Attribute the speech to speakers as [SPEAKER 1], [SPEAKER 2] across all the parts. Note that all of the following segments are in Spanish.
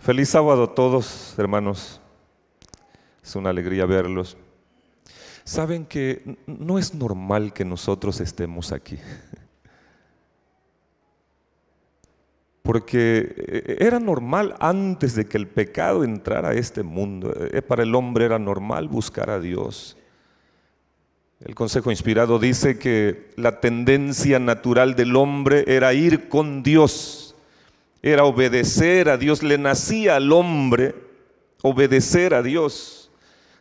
[SPEAKER 1] Feliz sábado a todos, hermanos. Es una alegría verlos. Saben que no es normal que nosotros estemos aquí. Porque eh, era normal antes de que el pecado entrara a este mundo. Eh, para el hombre era normal buscar a Dios. El consejo inspirado dice que la tendencia natural del hombre era ir con Dios era obedecer a Dios, le nacía al hombre obedecer a Dios.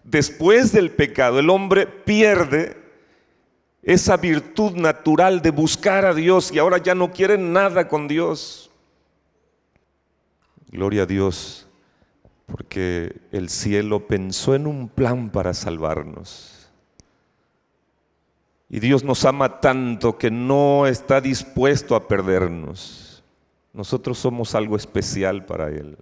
[SPEAKER 1] Después del pecado, el hombre pierde esa virtud natural de buscar a Dios y ahora ya no quiere nada con Dios. Gloria a Dios, porque el cielo pensó en un plan para salvarnos. Y Dios nos ama tanto que no está dispuesto a perdernos. Nosotros somos algo especial para Él.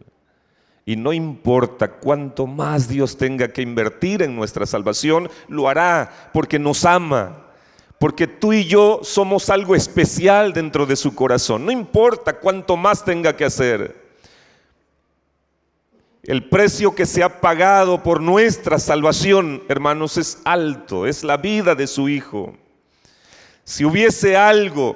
[SPEAKER 1] Y no importa cuánto más Dios tenga que invertir en nuestra salvación, lo hará porque nos ama. Porque tú y yo somos algo especial dentro de su corazón. No importa cuánto más tenga que hacer. El precio que se ha pagado por nuestra salvación, hermanos, es alto, es la vida de su Hijo. Si hubiese algo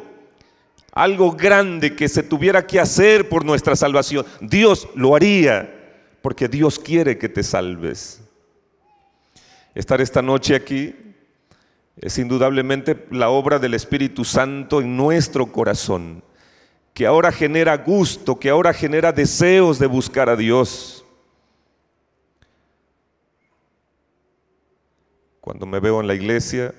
[SPEAKER 1] algo grande que se tuviera que hacer por nuestra salvación, Dios lo haría, porque Dios quiere que te salves. Estar esta noche aquí es indudablemente la obra del Espíritu Santo en nuestro corazón, que ahora genera gusto, que ahora genera deseos de buscar a Dios. Cuando me veo en la iglesia,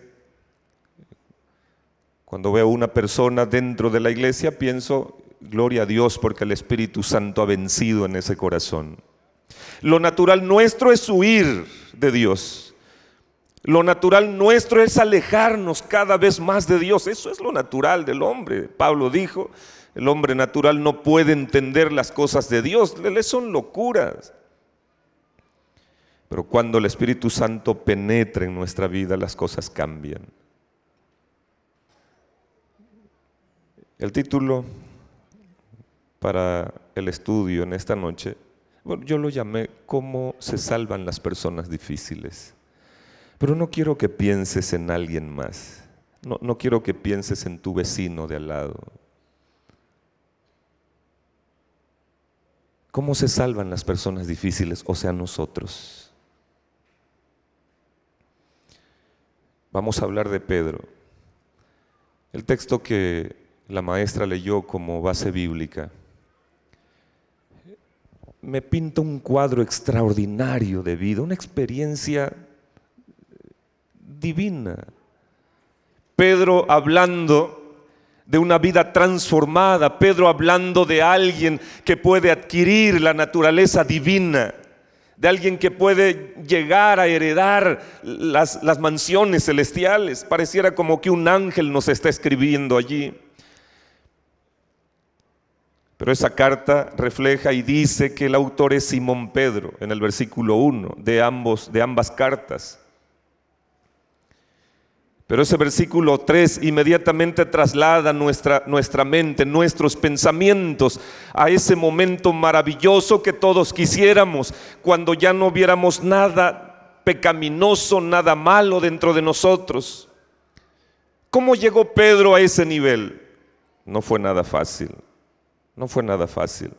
[SPEAKER 1] cuando veo una persona dentro de la iglesia, pienso, gloria a Dios porque el Espíritu Santo ha vencido en ese corazón. Lo natural nuestro es huir de Dios. Lo natural nuestro es alejarnos cada vez más de Dios. Eso es lo natural del hombre. Pablo dijo, el hombre natural no puede entender las cosas de Dios, le son locuras. Pero cuando el Espíritu Santo penetra en nuestra vida, las cosas cambian. El título para el estudio en esta noche, yo lo llamé ¿Cómo se salvan las personas difíciles? Pero no quiero que pienses en alguien más. No, no quiero que pienses en tu vecino de al lado. ¿Cómo se salvan las personas difíciles, o sea, nosotros? Vamos a hablar de Pedro. El texto que la maestra leyó como base bíblica, me pinta un cuadro extraordinario de vida, una experiencia divina. Pedro hablando de una vida transformada, Pedro hablando de alguien que puede adquirir la naturaleza divina, de alguien que puede llegar a heredar las, las mansiones celestiales. Pareciera como que un ángel nos está escribiendo allí. Pero esa carta refleja y dice que el autor es Simón Pedro, en el versículo 1 de, ambos, de ambas cartas. Pero ese versículo 3 inmediatamente traslada nuestra, nuestra mente, nuestros pensamientos a ese momento maravilloso que todos quisiéramos, cuando ya no viéramos nada pecaminoso, nada malo dentro de nosotros. ¿Cómo llegó Pedro a ese nivel? No fue nada fácil. No fue nada fácil.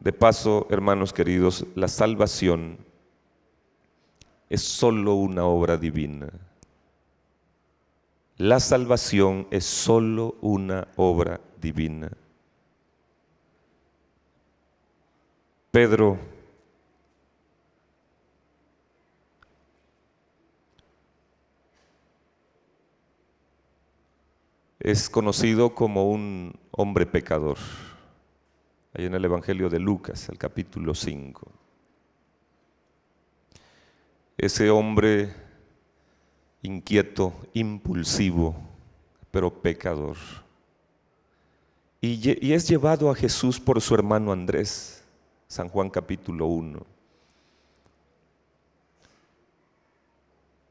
[SPEAKER 1] De paso, hermanos queridos, la salvación es solo una obra divina. La salvación es solo una obra divina. Pedro es conocido como un hombre pecador. Ahí en el Evangelio de Lucas, el capítulo 5. Ese hombre inquieto, impulsivo, pero pecador. Y, es llevado a Jesús por su hermano Andrés, San Juan capítulo 1.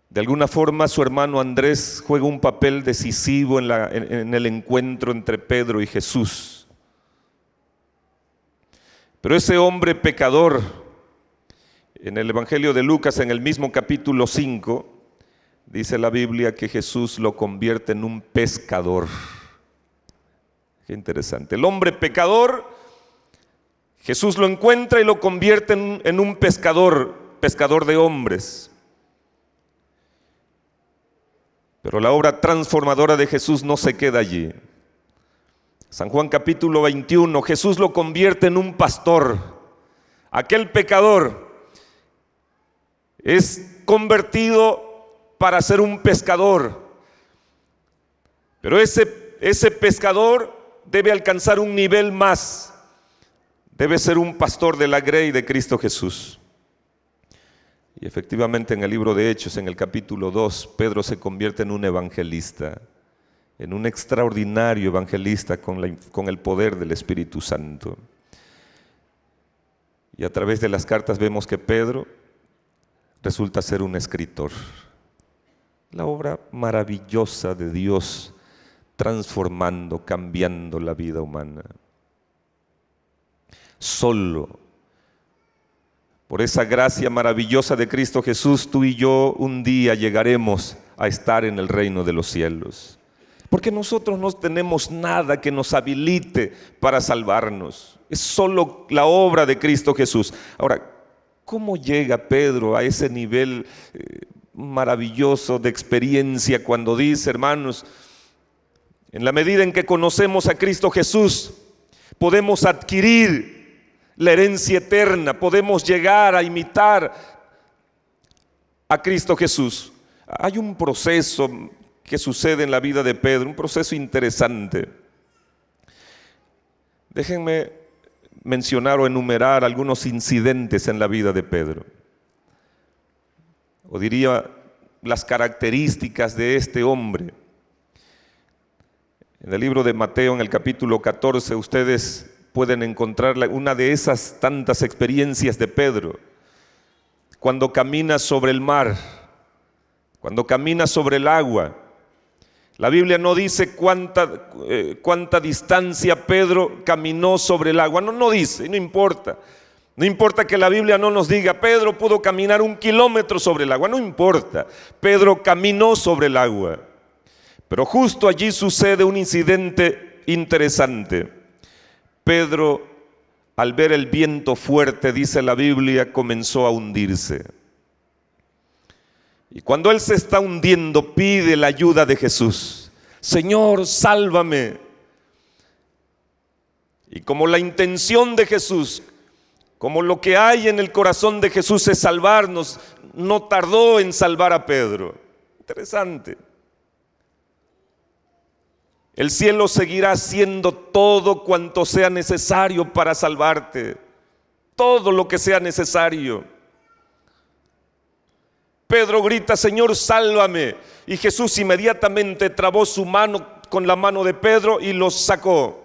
[SPEAKER 1] De alguna forma su hermano Andrés juega un papel decisivo en, el encuentro entre Pedro y Jesús. Pero ese hombre pecador, en el Evangelio de Lucas, en el mismo capítulo 5, dice la Biblia que Jesús lo convierte en un pescador. Qué interesante. El hombre pecador, Jesús lo encuentra y lo convierte en, un pescador, pescador de hombres. Pero la obra transformadora de Jesús no se queda allí. San Juan capítulo 21, Jesús lo convierte en un pastor. Aquel pecador es convertido para ser un pescador. Pero ese, ese pescador debe alcanzar un nivel más. Debe ser un pastor de la grey de Cristo Jesús. Y efectivamente en el libro de Hechos, en el capítulo 2, Pedro se convierte en un evangelista, en un extraordinario evangelista con, con el poder del Espíritu Santo. Y a través de las cartas vemos que Pedro resulta ser un escritor. La obra maravillosa de Dios transformando, cambiando la vida humana. Solo por esa gracia maravillosa de Cristo Jesús, tú y yo un día llegaremos a estar en el reino de los cielos. Porque nosotros no tenemos nada que nos habilite para salvarnos. Es solo la obra de Cristo Jesús. Ahora, ¿cómo llega Pedro a ese nivel eh, maravilloso de experiencia cuando dice, hermanos, en la medida en que conocemos a Cristo Jesús, podemos adquirir la herencia eterna. Podemos llegar a imitar a Cristo Jesús. Hay un proceso que sucede en la vida de Pedro, un proceso interesante. Déjenme mencionar o enumerar algunos incidentes en la vida de Pedro. O diría las características de este hombre. En el libro de Mateo, en el capítulo 14, ustedes pueden encontrar una de esas tantas experiencias de Pedro. Cuando camina sobre el mar, cuando camina sobre el agua. La Biblia no dice cuánta, eh, cuánta distancia Pedro caminó sobre el agua. No, no dice, no importa. No importa que la Biblia no nos diga, Pedro pudo caminar un kilómetro sobre el agua, no importa. Pedro caminó sobre el agua. Pero justo allí sucede un incidente interesante. Pedro, al ver el viento fuerte, dice la Biblia, comenzó a hundirse. Y cuando él se está hundiendo, pide la ayuda de Jesús. Señor, sálvame. Y como la intención de Jesús, como lo que hay en el corazón de Jesús es salvarnos, no tardó en salvar a Pedro. Interesante. El cielo seguirá haciendo todo cuanto sea necesario para salvarte. Todo lo que sea necesario. Pedro grita, Señor, sálvame. Y Jesús inmediatamente trabó su mano con la mano de Pedro y lo sacó.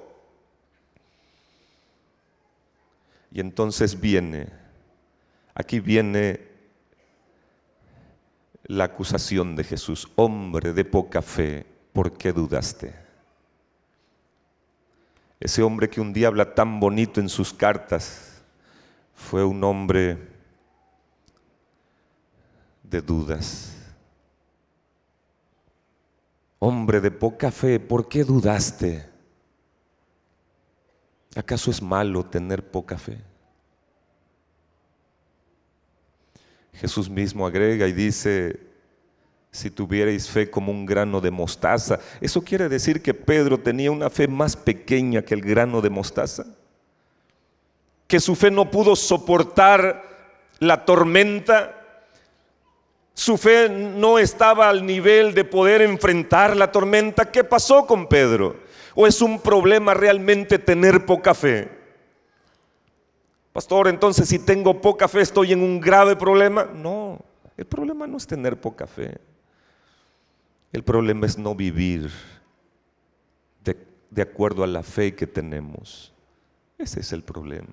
[SPEAKER 1] Y entonces viene, aquí viene la acusación de Jesús, hombre de poca fe, ¿por qué dudaste? Ese hombre que un día habla tan bonito en sus cartas fue un hombre de dudas. Hombre de poca fe, ¿por qué dudaste? ¿Acaso es malo tener poca fe? Jesús mismo agrega y dice, si tuvierais fe como un grano de mostaza. Eso quiere decir que Pedro tenía una fe más pequeña que el grano de mostaza, que su fe no pudo soportar la tormenta, su fe no estaba al nivel de poder enfrentar la tormenta. ¿Qué pasó con Pedro? ¿O es un problema realmente tener poca fe? Pastor, entonces si tengo poca fe estoy en un grave problema. No, el problema no es tener poca fe. El problema es no vivir de, acuerdo a la fe que tenemos. Ese es el problema.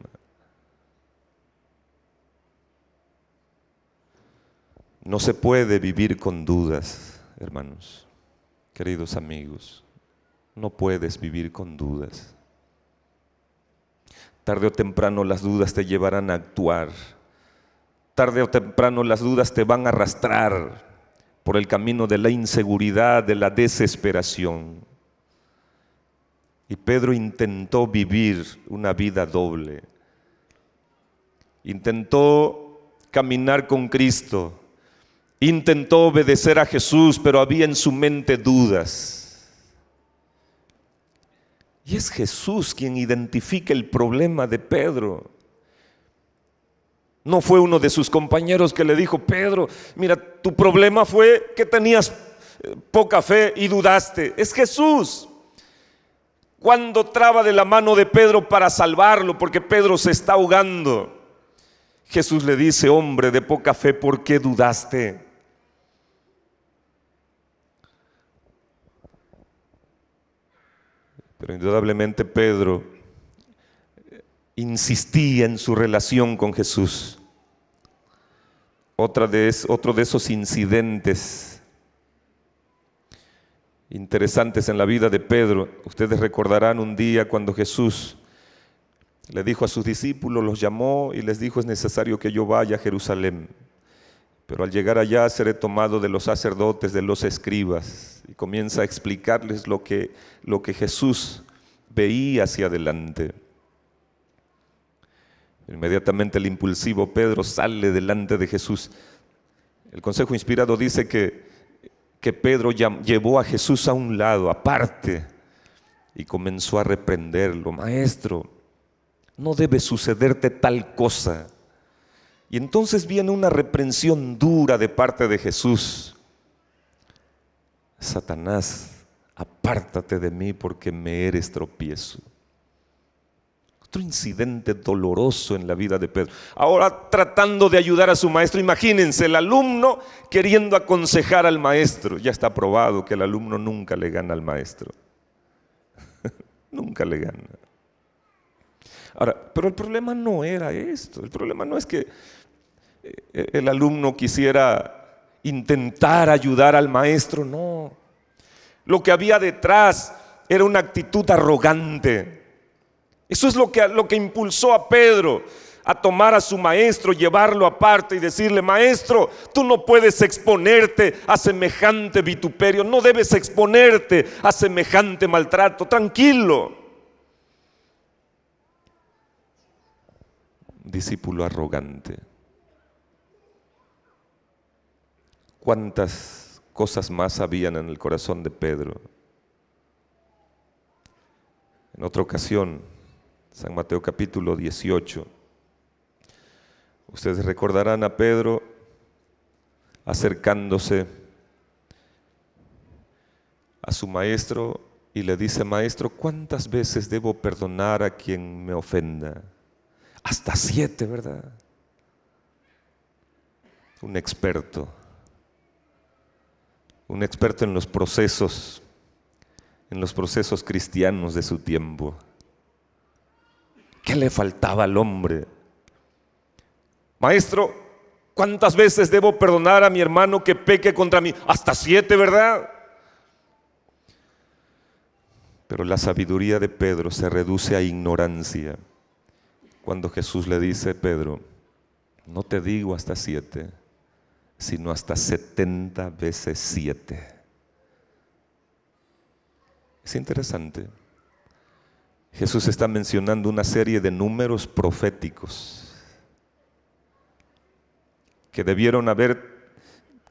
[SPEAKER 1] No se puede vivir con dudas, hermanos, queridos amigos. No puedes vivir con dudas. Tarde o temprano las dudas te llevarán a actuar. Tarde o temprano las dudas te van a arrastrar por el camino de la inseguridad, de la desesperación. Y Pedro intentó vivir una vida doble. Intentó caminar con Cristo. Intentó obedecer a Jesús, pero había en su mente dudas. Y es Jesús quien identifica el problema de Pedro. No fue uno de sus compañeros que le dijo, Pedro, mira, tu problema fue que tenías eh, poca fe y dudaste. Es Jesús. Cuando traba de la mano de Pedro para salvarlo, porque Pedro se está ahogando. Jesús le dice, hombre de poca fe, ¿por qué dudaste? Pero indudablemente Pedro insistía en su relación con Jesús. Otra de, otro de esos incidentes interesantes en la vida de Pedro. Ustedes recordarán un día cuando Jesús le dijo a sus discípulos, los llamó y les dijo, es necesario que yo vaya a Jerusalén. Pero al llegar allá seré tomado de los sacerdotes, de los escribas. Y comienza a explicarles lo que Jesús veía hacia adelante. Inmediatamente el impulsivo Pedro sale delante de Jesús. El consejo inspirado dice que, Pedro llevó a Jesús a un lado, aparte, y comenzó a reprenderlo. Maestro, no debe sucederte tal cosa. Y entonces viene una reprensión dura de parte de Jesús. Satanás, apártate de mí porque me eres tropiezo. Otro incidente doloroso en la vida de Pedro. Ahora tratando de ayudar a su maestro, imagínense el alumno queriendo aconsejar al maestro. Ya está probado que el alumno nunca le gana al maestro. nunca le gana. Ahora, pero el problema no era esto. El problema no es que eh, el alumno quisiera intentar ayudar al maestro, no. Lo que había detrás era una actitud arrogante eso es lo que, lo que impulsó a Pedro a tomar a su maestro, llevarlo aparte y decirle, maestro, tú no puedes exponerte a semejante vituperio, no debes exponerte a semejante maltrato, tranquilo. Discípulo arrogante. ¿Cuántas cosas más habían en el corazón de Pedro? En otra ocasión, San Mateo capítulo 18. Ustedes recordarán a Pedro acercándose a su maestro y le dice, maestro, ¿cuántas veces debo perdonar a quien me ofenda? Hasta siete, ¿verdad? Un experto, un experto en los procesos, en los procesos cristianos de su tiempo. ¿Qué le faltaba al hombre? Maestro, ¿cuántas veces debo perdonar a mi hermano que peque contra mí? Hasta siete, ¿verdad? Pero la sabiduría de Pedro se reduce a ignorancia. Cuando Jesús le dice, Pedro, no te digo hasta siete, sino hasta setenta veces siete. Es interesante. Jesús está mencionando una serie de números proféticos que debieron haber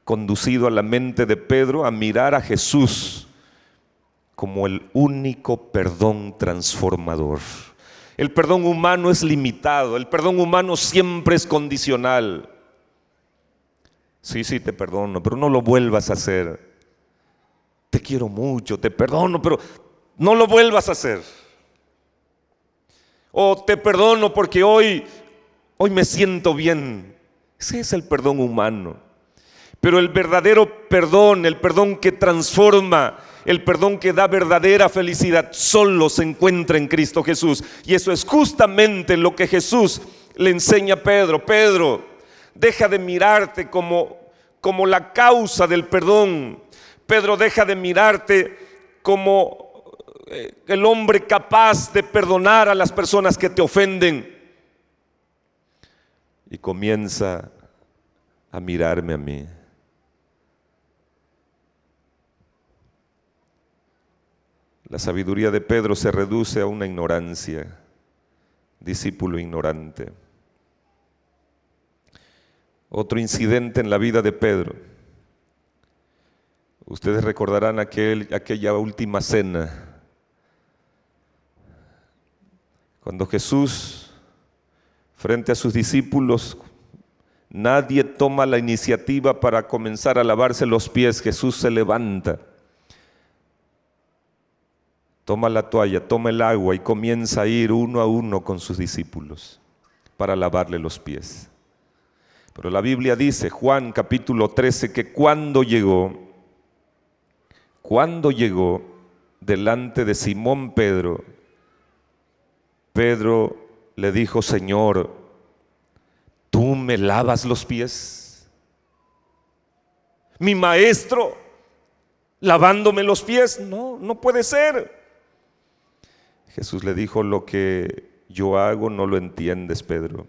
[SPEAKER 1] conducido a la mente de Pedro a mirar a Jesús como el único perdón transformador. El perdón humano es limitado, el perdón humano siempre es condicional. Sí, sí, te perdono, pero no lo vuelvas a hacer. Te quiero mucho, te perdono, pero no lo vuelvas a hacer o te perdono porque hoy, hoy me siento bien. Ese es el perdón humano. Pero el verdadero perdón, el perdón que transforma, el perdón que da verdadera felicidad, solo se encuentra en Cristo Jesús. Y eso es justamente lo que Jesús le enseña a Pedro. Pedro, deja de mirarte como, como la causa del perdón. Pedro, deja de mirarte como eh, el hombre capaz de perdonar a las personas que te ofenden. Y comienza a mirarme a mí. La sabiduría de Pedro se reduce a una ignorancia, discípulo ignorante. Otro incidente en la vida de Pedro. Ustedes recordarán aquella última cena Cuando Jesús, frente a sus discípulos, nadie toma la iniciativa para comenzar a lavarse los pies, Jesús se levanta, toma la toalla, toma el agua y comienza a ir uno a uno con sus discípulos para lavarle los pies. Pero la Biblia dice, Juan capítulo 13, que cuando llegó, cuando llegó delante de Simón Pedro, Pedro le dijo, Señor, ¿tú me lavas los pies? Mi maestro, lavándome los pies, no, no puede ser. Jesús le dijo, lo que yo hago no lo entiendes, Pedro,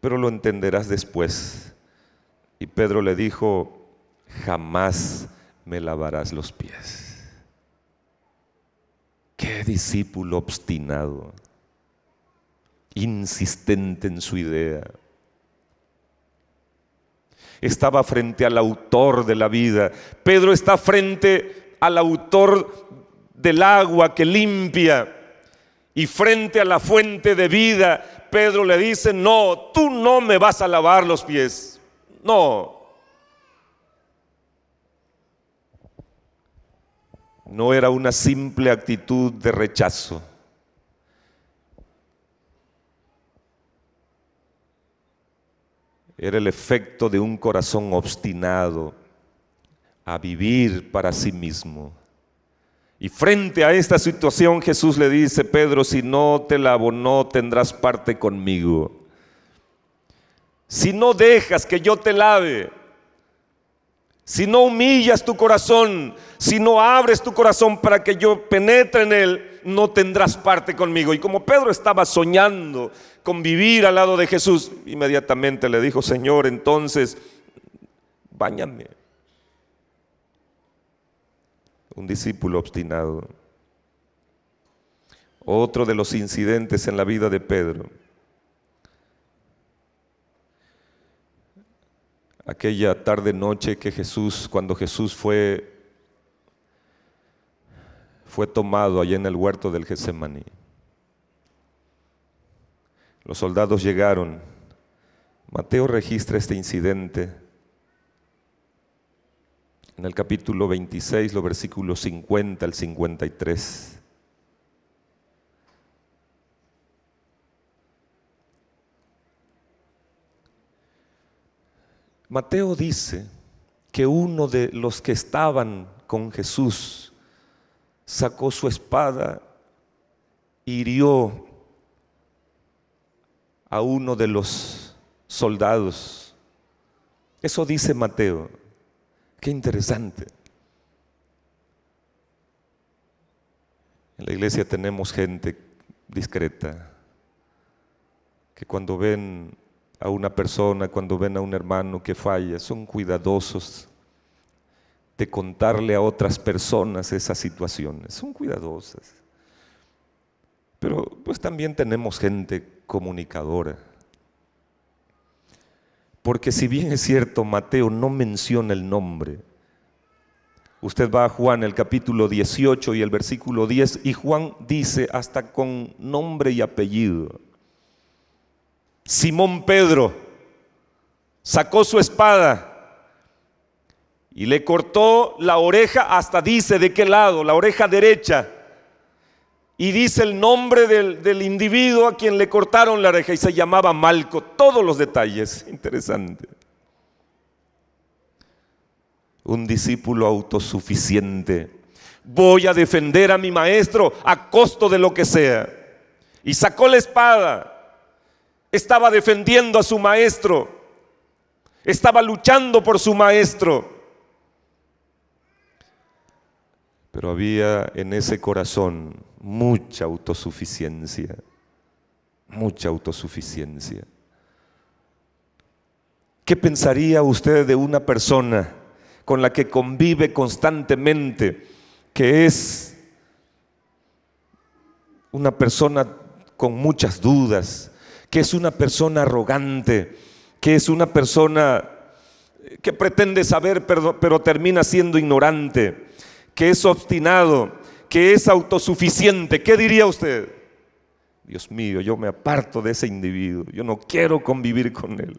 [SPEAKER 1] pero lo entenderás después. Y Pedro le dijo, jamás me lavarás los pies. Qué discípulo obstinado, insistente en su idea. Estaba frente al autor de la vida. Pedro está frente al autor del agua que limpia. Y frente a la fuente de vida, Pedro le dice, no, tú no me vas a lavar los pies. No, no era una simple actitud de rechazo. Era el efecto de un corazón obstinado a vivir para sí mismo. Y frente a esta situación Jesús le dice, Pedro, si no te lavo no tendrás parte conmigo. Si no dejas que yo te lave, si no humillas tu corazón, si no abres tu corazón para que yo penetre en él, no tendrás parte conmigo. Y como Pedro estaba soñando con vivir al lado de Jesús, inmediatamente le dijo, Señor, entonces, bañame. Un discípulo obstinado. Otro de los incidentes en la vida de Pedro. aquella tarde noche que Jesús, cuando Jesús fue, fue tomado allí en el huerto del Getsemaní. Los soldados llegaron. Mateo registra este incidente en el capítulo 26, los versículos 50 al 53. Mateo dice que uno de los que estaban con Jesús sacó su espada, hirió a uno de los soldados. Eso dice Mateo. Qué interesante. En la iglesia tenemos gente discreta que cuando ven a una persona cuando ven a un hermano que falla, son cuidadosos de contarle a otras personas esas situaciones, son cuidadosas. Pero pues también tenemos gente comunicadora. Porque si bien es cierto, Mateo no menciona el nombre. Usted va a Juan el capítulo 18 y el versículo 10 y Juan dice hasta con nombre y apellido. Simón Pedro sacó su espada y le cortó la oreja hasta dice de qué lado, la oreja derecha. Y dice el nombre del, individuo a quien le cortaron la oreja y se llamaba Malco. Todos los detalles, interesante. Un discípulo autosuficiente. Voy a defender a mi maestro a costo de lo que sea. Y sacó la espada estaba defendiendo a su maestro, estaba luchando por su maestro. Pero había en ese corazón mucha autosuficiencia, mucha autosuficiencia. ¿Qué pensaría usted de una persona con la que convive constantemente, que es una persona con muchas dudas, que es una persona arrogante, que es una persona eh, que pretende saber pero, pero termina siendo ignorante, que es obstinado, que es autosuficiente. ¿Qué diría usted? Dios mío, yo me aparto de ese individuo, yo no quiero convivir con él.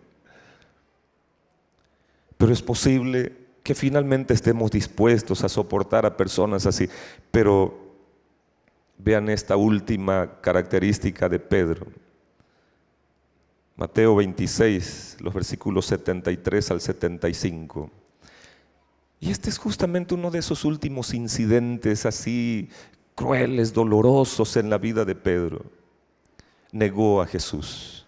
[SPEAKER 1] Pero es posible que finalmente estemos dispuestos a soportar a personas así. Pero vean esta última característica de Pedro. Mateo 26, los versículos 73 al 75. Y este es justamente uno de esos últimos incidentes así crueles, dolorosos en la vida de Pedro. Negó a Jesús.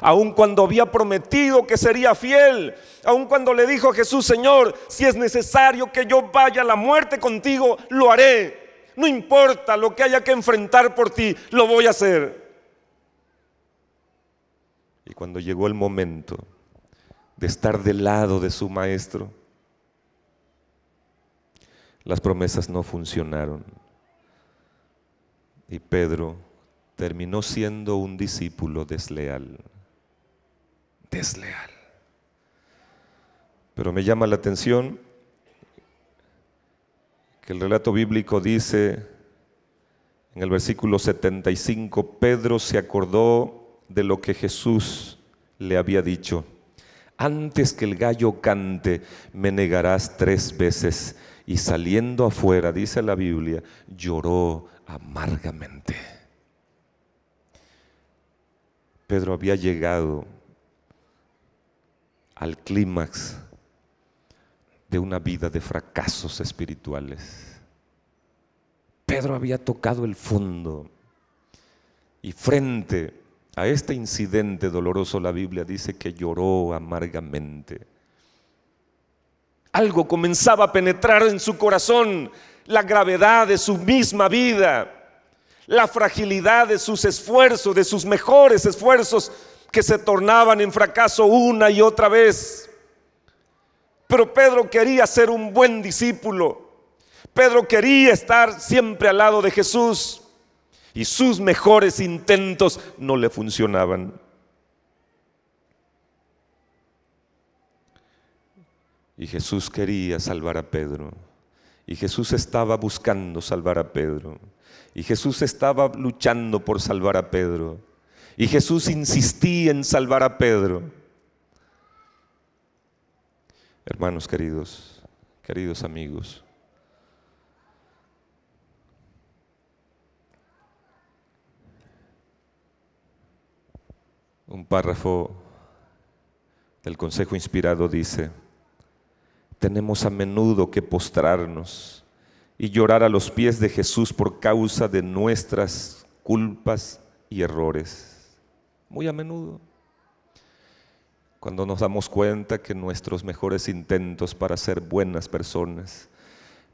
[SPEAKER 1] Aun cuando había prometido que sería fiel, aun cuando le dijo a Jesús, Señor, si es necesario que yo vaya a la muerte contigo, lo haré. No importa lo que haya que enfrentar por ti, lo voy a hacer cuando llegó el momento de estar del lado de su maestro, las promesas no funcionaron. Y Pedro terminó siendo un discípulo desleal. Desleal. Pero me llama la atención que el relato bíblico dice en el versículo 75, Pedro se acordó de lo que Jesús le había dicho. Antes que el gallo cante, me negarás tres veces. Y saliendo afuera, dice la Biblia, lloró amargamente. Pedro había llegado al clímax de una vida de fracasos espirituales. Pedro había tocado el fondo y frente a este incidente doloroso la Biblia dice que lloró amargamente. Algo comenzaba a penetrar en su corazón, la gravedad de su misma vida, la fragilidad de sus esfuerzos, de sus mejores esfuerzos que se tornaban en fracaso una y otra vez. Pero Pedro quería ser un buen discípulo. Pedro quería estar siempre al lado de Jesús. Y sus mejores intentos no le funcionaban. Y Jesús quería salvar a Pedro. Y Jesús estaba buscando salvar a Pedro. Y Jesús estaba luchando por salvar a Pedro. Y Jesús insistía en salvar a Pedro. Hermanos queridos, queridos amigos, un párrafo del Consejo Inspirado dice, tenemos a menudo que postrarnos y llorar a los pies de Jesús por causa de nuestras culpas y errores. Muy a menudo. Cuando nos damos cuenta que nuestros mejores intentos para ser buenas personas,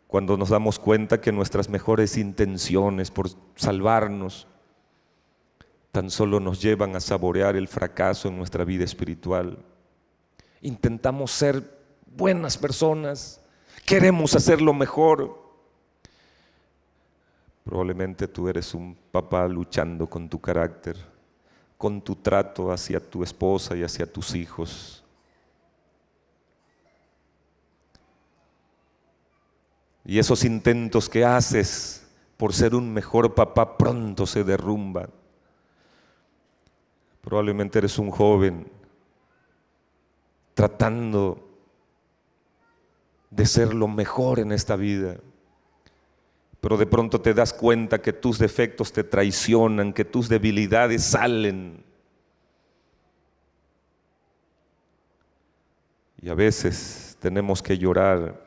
[SPEAKER 1] cuando nos damos cuenta que nuestras mejores intenciones por salvarnos, tan solo nos llevan a saborear el fracaso en nuestra vida espiritual. Intentamos ser buenas personas, queremos lo mejor. Probablemente tú eres un papá luchando con tu carácter, con tu trato hacia tu esposa y hacia tus hijos. Y esos intentos que haces por ser un mejor papá pronto se derrumban. Probablemente eres un joven tratando de ser lo mejor en esta vida. Pero de pronto te das cuenta que tus defectos te traicionan, que tus debilidades salen. Y a veces tenemos que llorar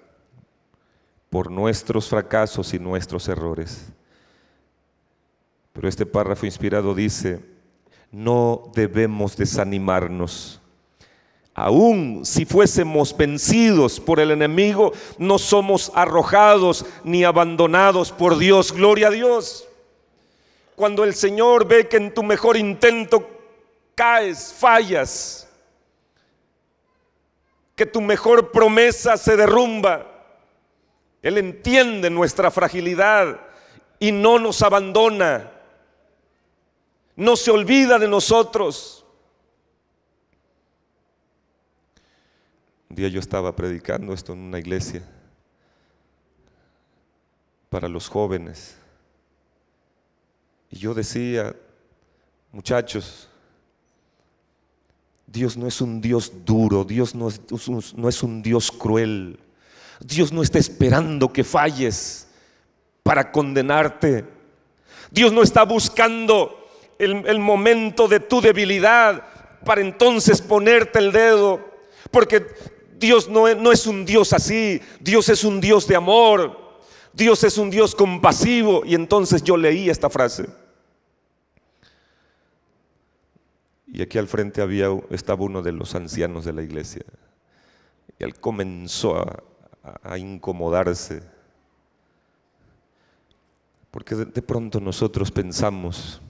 [SPEAKER 1] por nuestros fracasos y nuestros errores. Pero este párrafo inspirado dice, no debemos desanimarnos. Aún si fuésemos vencidos por el enemigo, no somos arrojados ni abandonados por Dios. Gloria a Dios. Cuando el Señor ve que en tu mejor intento caes, fallas, que tu mejor promesa se derrumba, Él entiende nuestra fragilidad y no nos abandona no se olvida de nosotros. Un día yo estaba predicando esto en una iglesia para los jóvenes. Y yo decía, muchachos, Dios no es un Dios duro, Dios no es, no es, un Dios cruel. Dios no está esperando que falles para condenarte. Dios no está buscando el, momento de tu debilidad para entonces ponerte el dedo. Porque Dios no es, no es, un Dios así. Dios es un Dios de amor. Dios es un Dios compasivo. Y entonces yo leí esta frase. Y aquí al frente había, estaba uno de los ancianos de la iglesia. Y él comenzó a, incomodarse. Porque de pronto nosotros pensamos,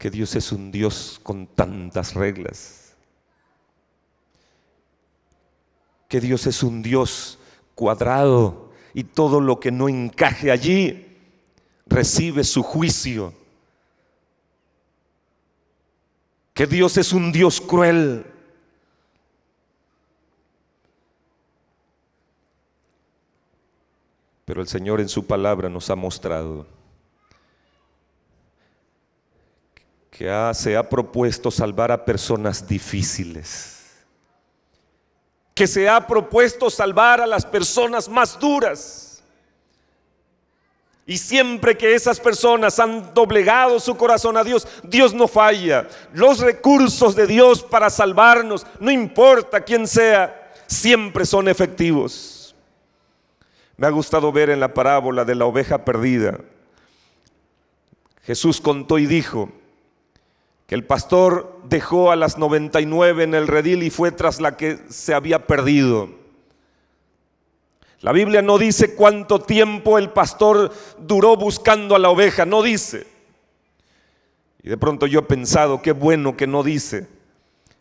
[SPEAKER 1] que Dios es un Dios con tantas reglas, que Dios es un Dios cuadrado y todo lo que no encaje allí recibe su juicio, que Dios es un Dios cruel. Pero el Señor en su palabra nos ha mostrado que se ha propuesto salvar a personas difíciles, que se ha propuesto salvar a las personas más duras. Y siempre que esas personas han doblegado su corazón a Dios, Dios no falla. Los recursos de Dios para salvarnos, no importa quién sea, siempre son efectivos. Me ha gustado ver en la parábola de la oveja perdida. Jesús contó y dijo, que el pastor dejó a las 99 en el redil y fue tras la que se había perdido. La Biblia no dice cuánto tiempo el pastor duró buscando a la oveja, no dice. Y de pronto yo he pensado, qué bueno que no dice,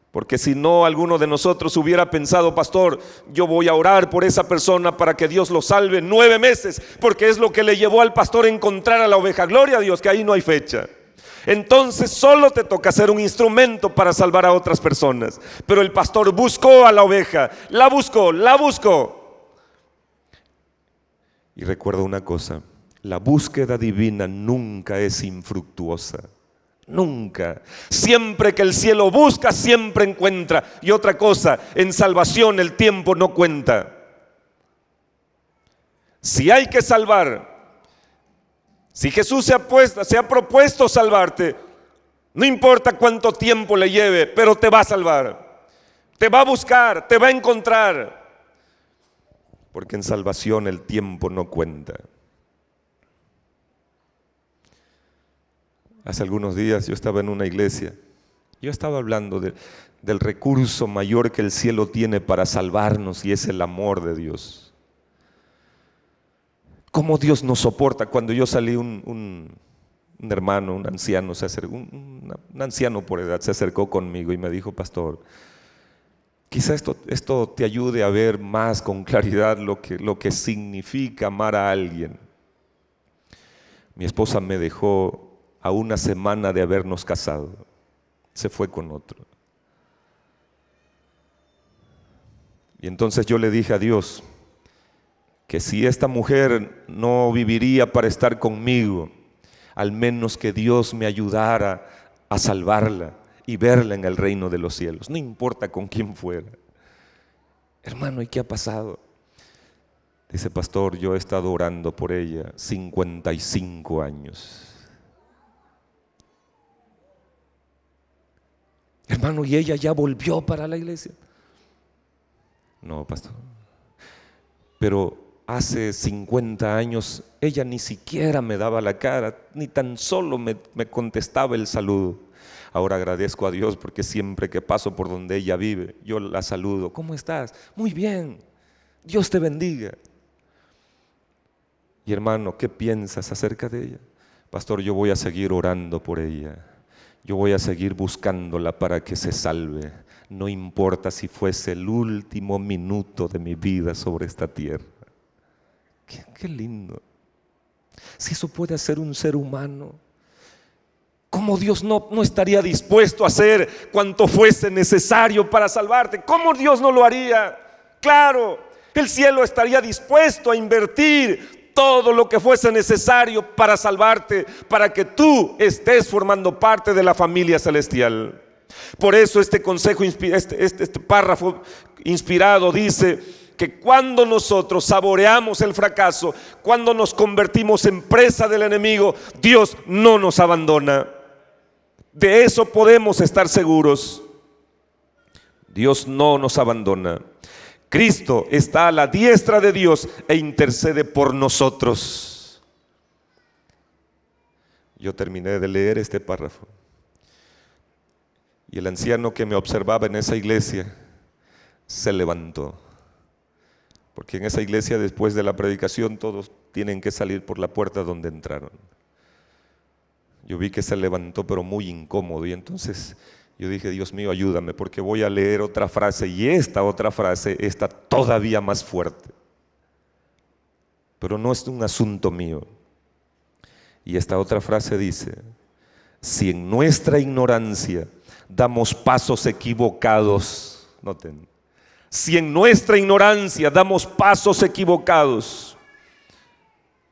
[SPEAKER 1] porque si no, alguno de nosotros hubiera pensado, pastor, yo voy a orar por esa persona para que Dios lo salve nueve meses, porque es lo que le llevó al pastor a encontrar a la oveja. Gloria a Dios, que ahí no hay fecha. Entonces solo te toca ser un instrumento para salvar a otras personas. Pero el pastor buscó a la oveja, la buscó, la buscó. Y recuerdo una cosa, la búsqueda divina nunca es infructuosa. Nunca. Siempre que el cielo busca, siempre encuentra. Y otra cosa, en salvación el tiempo no cuenta. Si hay que salvar, si Jesús se ha, se propuesto salvarte, no importa cuánto tiempo le lleve, pero te va a salvar. Te va a buscar, te va a encontrar. Porque en salvación el tiempo no cuenta. Hace algunos días yo estaba en una iglesia. Yo estaba hablando del recurso mayor que el cielo tiene para salvarnos y es el amor de Dios cómo Dios nos soporta. Cuando yo salí, un, hermano, un anciano, un, anciano por edad, se acercó conmigo y me dijo, pastor, quizás esto, esto te ayude a ver más con claridad lo que, lo que significa amar a alguien. Mi esposa me dejó a una semana de habernos casado. Se fue con otro. Y entonces yo le dije a Dios, que si esta mujer no viviría para estar conmigo, al menos que Dios me ayudara a salvarla y verla en el reino de los cielos, no importa con quién fuera. Hermano, ¿y qué ha pasado? Dice, pastor, yo he estado orando por ella 55 años. Hermano, ¿y ella ya volvió para la iglesia? No, pastor. Pero hace 50 años ella ni siquiera me daba la cara, ni tan solo me, contestaba el saludo. Ahora agradezco a Dios porque siempre que paso por donde ella vive, yo la saludo. ¿Cómo estás? Muy bien. Dios te bendiga. Y hermano, ¿qué piensas acerca de ella? Pastor, yo voy a seguir orando por ella. Yo voy a seguir buscándola para que se salve. No importa si fuese el último minuto de mi vida sobre esta tierra. Qué, lindo. Si eso puede hacer un ser humano, ¿Cómo Dios no, estaría dispuesto a hacer cuanto fuese necesario para salvarte? ¿Cómo Dios no lo haría? Claro, el cielo estaría dispuesto a invertir todo lo que fuese necesario para salvarte, para que tú estés formando parte de la familia celestial. Por eso este consejo, este, este, este párrafo inspirado dice, que cuando nosotros saboreamos el fracaso, cuando nos convertimos en presa del enemigo, Dios no nos abandona. De eso podemos estar seguros. Dios no nos abandona. Cristo está a la diestra de Dios e intercede por nosotros. Yo terminé de leer este párrafo. Y el anciano que me observaba en esa iglesia se levantó. Porque en esa iglesia después de la predicación todos tienen que salir por la puerta donde entraron. Yo vi que se levantó pero muy incómodo y entonces yo dije, Dios mío, ayúdame porque voy a leer otra frase y esta otra frase está todavía más fuerte. Pero no es un asunto mío. Y esta otra frase dice, si en nuestra ignorancia damos pasos equivocados, noten, si en nuestra ignorancia damos pasos equivocados,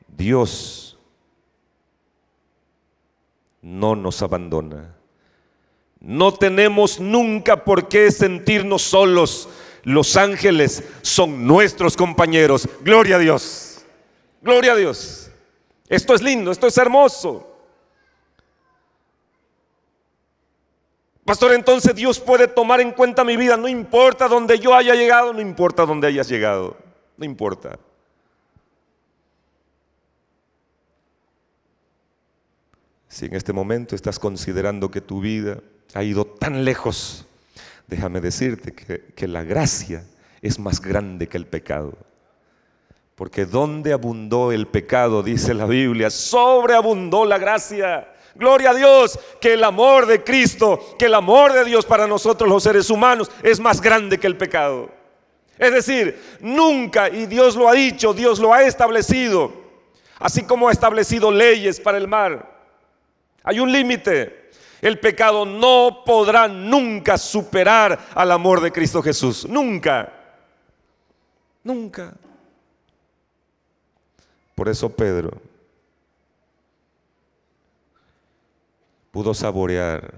[SPEAKER 1] Dios no nos abandona. No tenemos nunca por qué sentirnos solos. Los ángeles son nuestros compañeros. Gloria a Dios. Gloria a Dios. Esto es lindo, esto es hermoso. Pastor, entonces Dios puede tomar en cuenta mi vida, no importa donde yo haya llegado, no importa donde hayas llegado, no importa. Si en este momento estás considerando que tu vida ha ido tan lejos, déjame decirte que, que la gracia es más grande que el pecado. Porque donde abundó el pecado, dice la Biblia, sobreabundó la gracia. Gloria a Dios que el amor de Cristo, que el amor de Dios para nosotros los seres humanos es más grande que el pecado. Es decir, nunca, y Dios lo ha dicho, Dios lo ha establecido, así como ha establecido leyes para el mar. Hay un límite. El pecado no podrá nunca superar al amor de Cristo Jesús. Nunca. Nunca. Por eso Pedro pudo saborear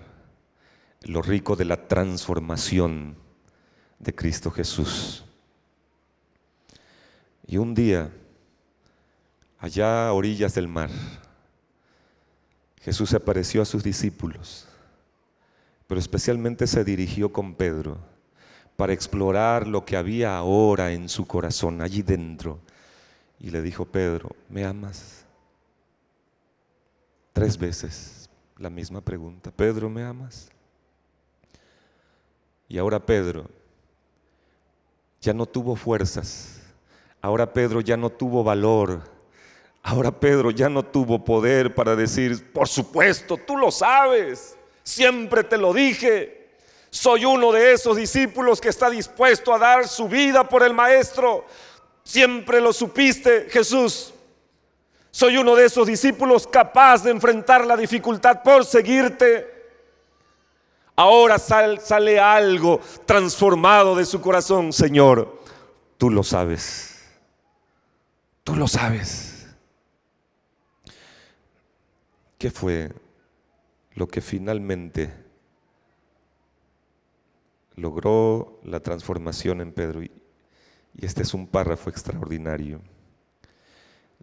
[SPEAKER 1] lo rico de la transformación de Cristo Jesús. Y un día, allá a orillas del mar, Jesús apareció a sus discípulos, pero especialmente se dirigió con Pedro para explorar lo que había ahora en su corazón, allí dentro. Y le dijo, Pedro, ¿me amas? Tres veces la misma pregunta, Pedro, ¿me amas? Y ahora Pedro ya no tuvo fuerzas, ahora Pedro ya no tuvo valor, ahora Pedro ya no tuvo poder para decir, por supuesto, tú lo sabes, siempre te lo dije, soy uno de esos discípulos que está dispuesto a dar su vida por el Maestro, siempre lo supiste, Jesús. Soy uno de esos discípulos capaz de enfrentar la dificultad por seguirte. Ahora sale algo transformado de su corazón, Señor. Tú lo sabes. Tú lo sabes. ¿Qué fue lo que finalmente logró la transformación en Pedro? Y este es un párrafo extraordinario.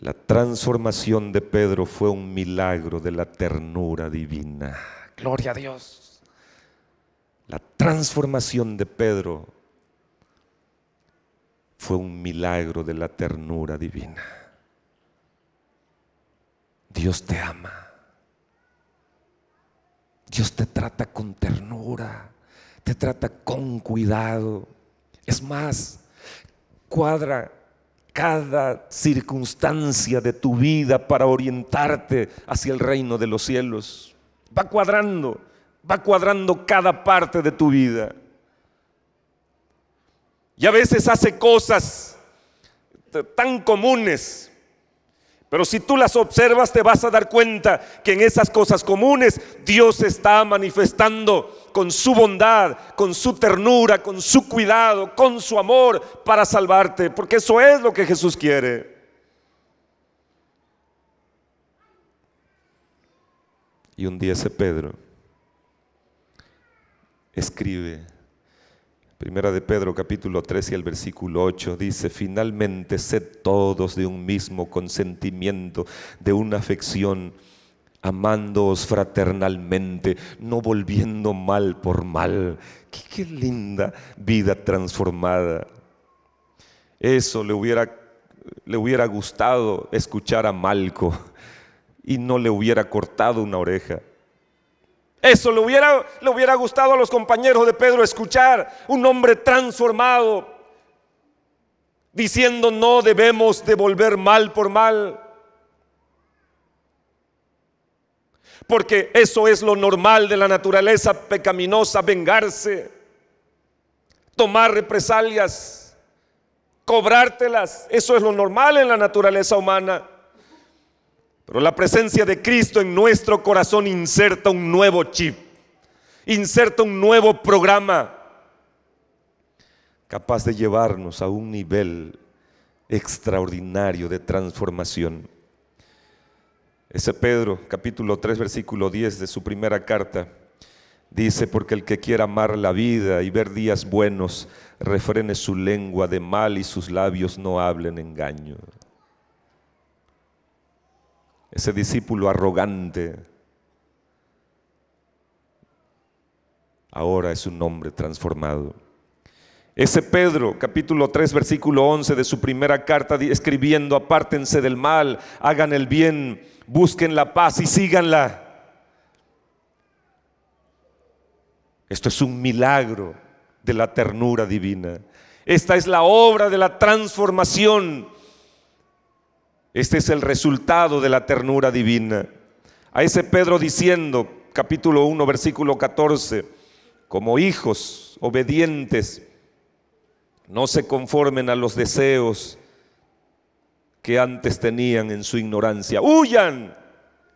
[SPEAKER 1] La transformación de Pedro fue un milagro de la ternura divina. Gloria a Dios. La transformación de Pedro fue un milagro de la ternura divina. Dios te ama. Dios te trata con ternura, te trata con cuidado. Es más, cuadra cada circunstancia de tu vida para orientarte hacia el reino de los cielos. Va cuadrando, va cuadrando cada parte de tu vida. Y a veces hace cosas tan comunes pero si tú las observas te vas a dar cuenta que en esas cosas comunes Dios está manifestando con su bondad, con su ternura, con su cuidado, con su amor para salvarte, porque eso es lo que Jesús quiere. Y un día ese Pedro escribe Primera de Pedro capítulo 3 y el versículo 8 dice, finalmente sed todos de un mismo consentimiento, de una afección, amándoos fraternalmente, no volviendo mal por mal. Qué, linda vida transformada. Eso le hubiera, le hubiera gustado escuchar a Malco y no le hubiera cortado una oreja. Eso le hubiera, le hubiera gustado a los compañeros de Pedro escuchar un hombre transformado diciendo no debemos devolver mal por mal. Porque eso es lo normal de la naturaleza pecaminosa, vengarse, tomar represalias, cobrártelas. Eso es lo normal en la naturaleza humana. Pero la presencia de Cristo en nuestro corazón inserta un nuevo chip, inserta un nuevo programa capaz de llevarnos a un nivel extraordinario de transformación. Ese Pedro, capítulo 3, versículo 10 de su primera carta, dice, porque el que quiera amar la vida y ver días buenos, refrene su lengua de mal y sus labios no hablen engaño ese discípulo arrogante, ahora es un hombre transformado. Ese Pedro, capítulo 3, versículo 11 de su primera carta, escribiendo, apártense del mal, hagan el bien, busquen la paz y síganla. Esto es un milagro de la ternura divina. Esta es la obra de la transformación este es el resultado de la ternura divina. A ese Pedro diciendo, capítulo 1, versículo 14, como hijos obedientes, no se conformen a los deseos que antes tenían en su ignorancia. Huyan,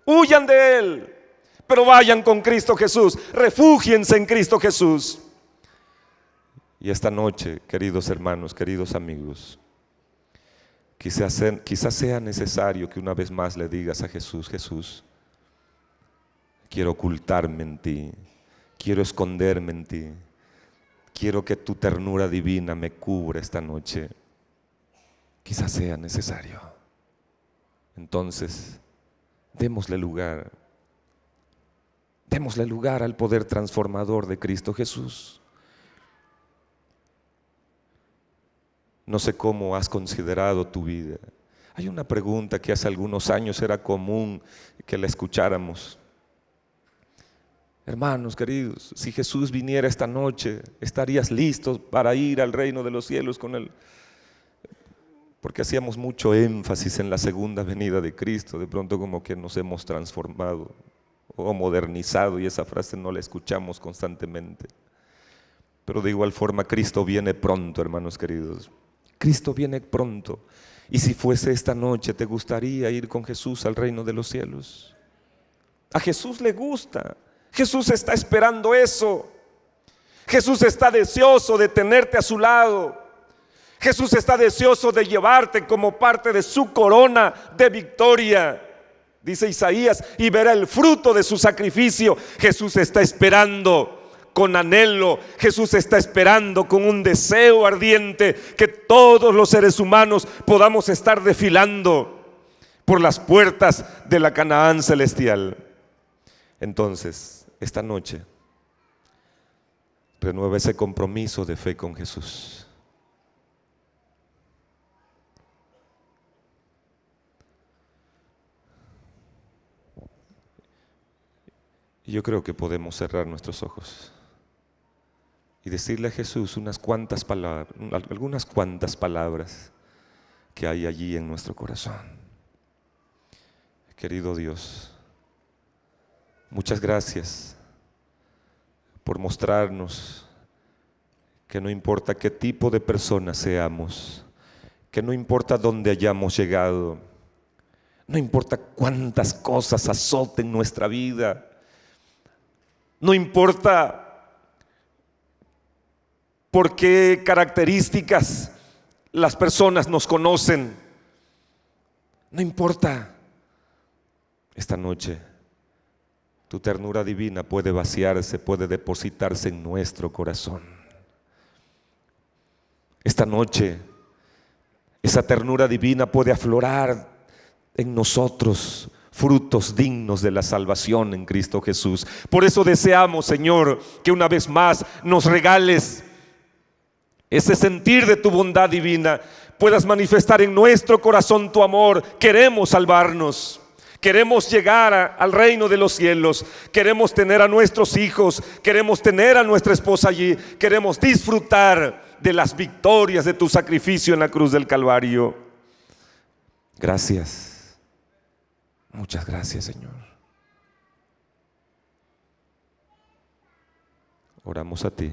[SPEAKER 1] huyan de Él, pero vayan con Cristo Jesús, refúgiense en Cristo Jesús. Y esta noche, queridos hermanos, queridos amigos, Quizás, sea necesario que una vez más le digas a Jesús, Jesús, quiero ocultarme en ti, quiero esconderme en ti, quiero que tu ternura divina me cubra esta noche. Quizás sea necesario. Entonces, démosle lugar, démosle lugar al poder transformador de Cristo Jesús. No sé cómo has considerado tu vida. Hay una pregunta que hace algunos años era común que la escucháramos. Hermanos queridos, si Jesús viniera esta noche, ¿estarías listos para ir al reino de los cielos con Él? Porque hacíamos mucho énfasis en la segunda venida de Cristo, de pronto como que nos hemos transformado o modernizado y esa frase no la escuchamos constantemente. Pero de igual forma, Cristo viene pronto, hermanos queridos. Cristo viene pronto. Y si fuese esta noche, ¿te gustaría ir con Jesús al reino de los cielos? A Jesús le gusta. Jesús está esperando eso. Jesús está deseoso de tenerte a su lado. Jesús está deseoso de llevarte como parte de su corona de victoria. Dice Isaías, y verá el fruto de su sacrificio. Jesús está esperando con anhelo. Jesús está esperando con un deseo ardiente que todos los seres humanos podamos estar desfilando por las puertas de la Canaán celestial. Entonces, esta noche, renueva ese compromiso de fe con Jesús. Yo creo que podemos cerrar nuestros ojos y decirle a Jesús unas cuantas palabras, algunas cuantas palabras que hay allí en nuestro corazón. Querido Dios, muchas gracias por mostrarnos que no importa qué tipo de persona seamos, que no importa dónde hayamos llegado, no importa cuántas cosas azoten nuestra vida, no importa por qué características las personas nos conocen. No importa. Esta noche tu ternura divina puede vaciarse, puede depositarse en nuestro corazón. Esta noche esa ternura divina puede aflorar en nosotros frutos dignos de la salvación en Cristo Jesús. Por eso deseamos, Señor, que una vez más nos regales ese sentir de tu bondad divina, puedas manifestar en nuestro corazón tu amor. Queremos salvarnos. Queremos llegar al reino de los cielos. Queremos tener a nuestros hijos. Queremos tener a nuestra esposa allí. Queremos disfrutar de las victorias de tu sacrificio en la cruz del Calvario. Gracias. Muchas gracias, Señor. Oramos a ti